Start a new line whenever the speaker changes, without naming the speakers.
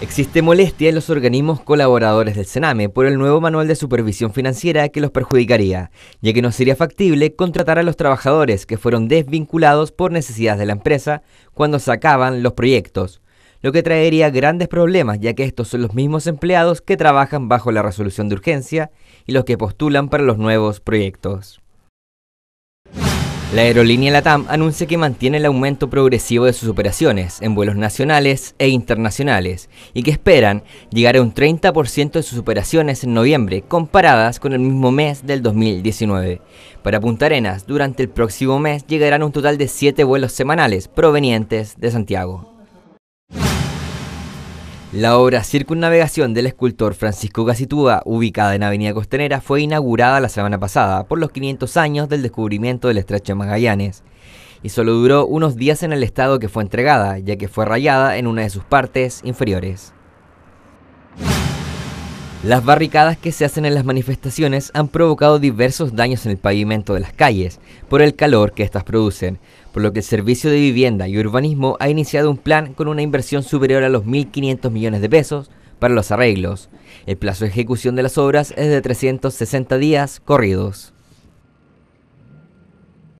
Existe molestia en los organismos colaboradores del Sename por el nuevo manual de supervisión financiera que los perjudicaría, ya que no sería factible contratar a los trabajadores que fueron desvinculados por necesidades de la empresa cuando sacaban los proyectos, lo que traería grandes problemas ya que estos son los mismos empleados que trabajan bajo la resolución de urgencia y los que postulan para los nuevos proyectos. La aerolínea LATAM anuncia que mantiene el aumento progresivo de sus operaciones en vuelos nacionales e internacionales y que esperan llegar a un 30% de sus operaciones en noviembre comparadas con el mismo mes del 2019. Para Punta Arenas, durante el próximo mes llegarán un total de 7 vuelos semanales provenientes de Santiago. La obra Circunnavegación del escultor Francisco Gacitúa, ubicada en Avenida Costanera, fue inaugurada la semana pasada por los 500 años del descubrimiento del Estrecho Magallanes y solo duró unos días en el estado que fue entregada, ya que fue rayada en una de sus partes inferiores. Las barricadas que se hacen en las manifestaciones han provocado diversos daños en el pavimento de las calles por el calor que éstas producen, por lo que el Servicio de Vivienda y Urbanismo ha iniciado un plan con una inversión superior a los 1.500 millones de pesos para los arreglos. El plazo de ejecución de las obras es de 360 días corridos.